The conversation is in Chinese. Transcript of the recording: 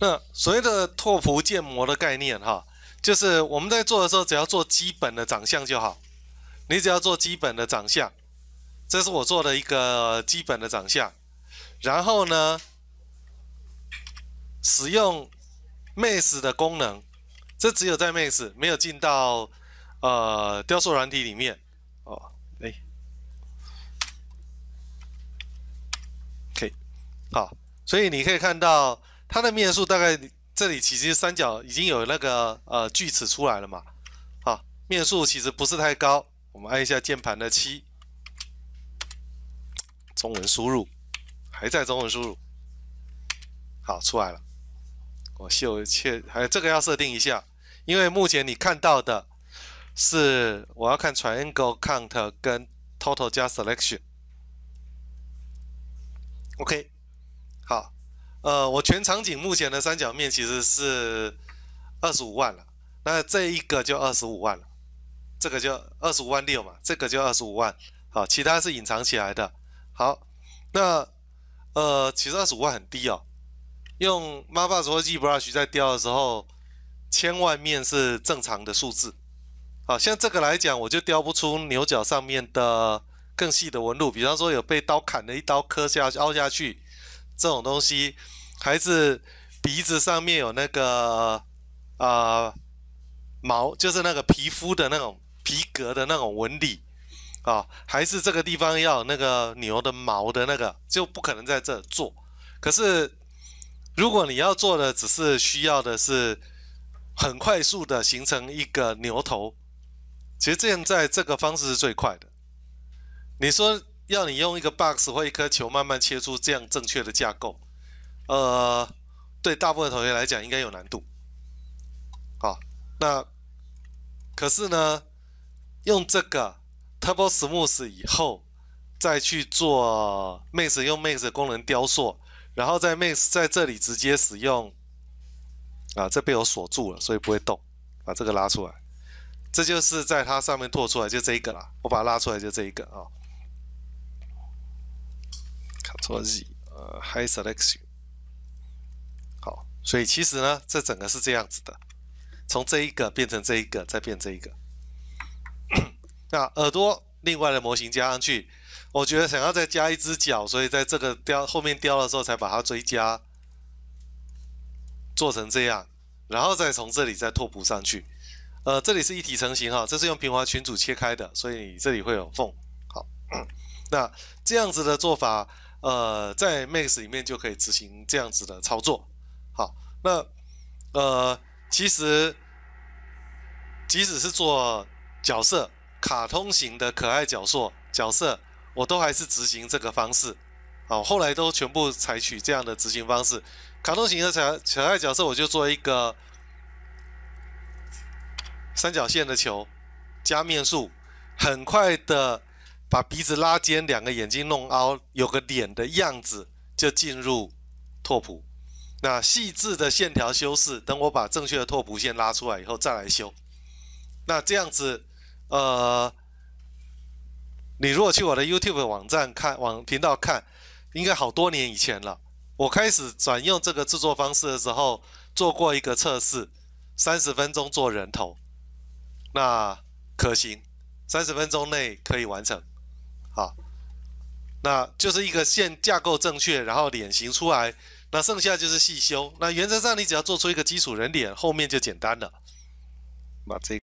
那所谓的拓扑建模的概念，哈，就是我们在做的时候，只要做基本的长相就好。你只要做基本的长相，这是我做的一个基本的长相。然后呢，使用 m a c e 的功能，这只有在 m a c e 没有进到呃雕塑软体里面哦。哎，可以，好，所以你可以看到。它的面数大概这里其实三角已经有那个呃锯齿出来了嘛，好，面数其实不是太高。我们按一下键盘的七，中文输入，还在中文输入，好出来了。我秀一切，还有这个要设定一下，因为目前你看到的是我要看 triangle count 跟 total 加 selection。OK，好。呃，我全场景目前的三角面其实是二十五万了，那这一个就二十五万了，这个就二十五万六嘛，这个就二十五万，好，其他是隐藏起来的。好，那呃，其实二十五万很低哦，用 m a p b a Pro Brush 在雕的时候，千万面是正常的数字。好，像这个来讲，我就雕不出牛角上面的更细的纹路，比方说有被刀砍的一刀磕下凹下去。这种东西还是鼻子上面有那个啊毛，就是那个皮肤的那种皮革的那种纹理啊，还是这个地方要那个牛的毛的那个，就不可能在这做。可是如果你要做的只是需要的是很快速的形成一个牛头，其实这样在这个方式是最快的。你说？要你用一个 box 或一颗球慢慢切出这样正确的架构，呃，对大部分同学来讲应该有难度。好，那可是呢，用这个 Turbo Smooth 以后，再去做 m a x 用 m a x 的功能雕塑，然后在 m a x 在这里直接使用。啊，这被我锁住了，所以不会动。把这个拉出来，这就是在它上面拓出来就这一个啦。我把它拉出来就这一个啊。做 Z 呃，High Selection。好，所以其实呢，这整个是这样子的，从这一个变成这一个，再变这一个。那耳朵另外的模型加上去，我觉得想要再加一只脚，所以在这个雕后面雕的时候才把它追加，做成这样，然后再从这里再拓扑上去。呃，这里是一体成型哈，这是用平滑群组切开的，所以这里会有缝。好，那这样子的做法。呃，在 Max 里面就可以执行这样子的操作。好，那呃，其实即使是做角色，卡通型的可爱角色角色，我都还是执行这个方式。好，后来都全部采取这样的执行方式。卡通型的才可爱角色，我就做一个三角线的球，加面数，很快的。把鼻子拉尖，两个眼睛弄凹，有个脸的样子就进入拓扑。那细致的线条修饰，等我把正确的拓扑线拉出来以后再来修。那这样子，呃，你如果去我的 YouTube 网站看，网频道看，应该好多年以前了。我开始转用这个制作方式的时候，做过一个测试，三十分钟做人头，那可行，三十分钟内可以完成。好，那就是一个线架构正确，然后脸型出来，那剩下就是细修。那原则上，你只要做出一个基础人脸，后面就简单了。把这。